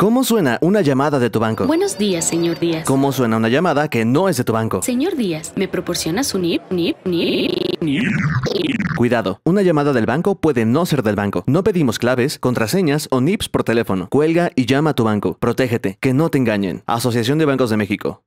¿Cómo suena una llamada de tu banco? Buenos días, señor Díaz. ¿Cómo suena una llamada que no es de tu banco? Señor Díaz, ¿me proporcionas un NIP? NIP, NIP, NIP. Cuidado, una llamada del banco puede no ser del banco. No pedimos claves, contraseñas o NIPs por teléfono. Cuelga y llama a tu banco. Protégete, que no te engañen. Asociación de Bancos de México.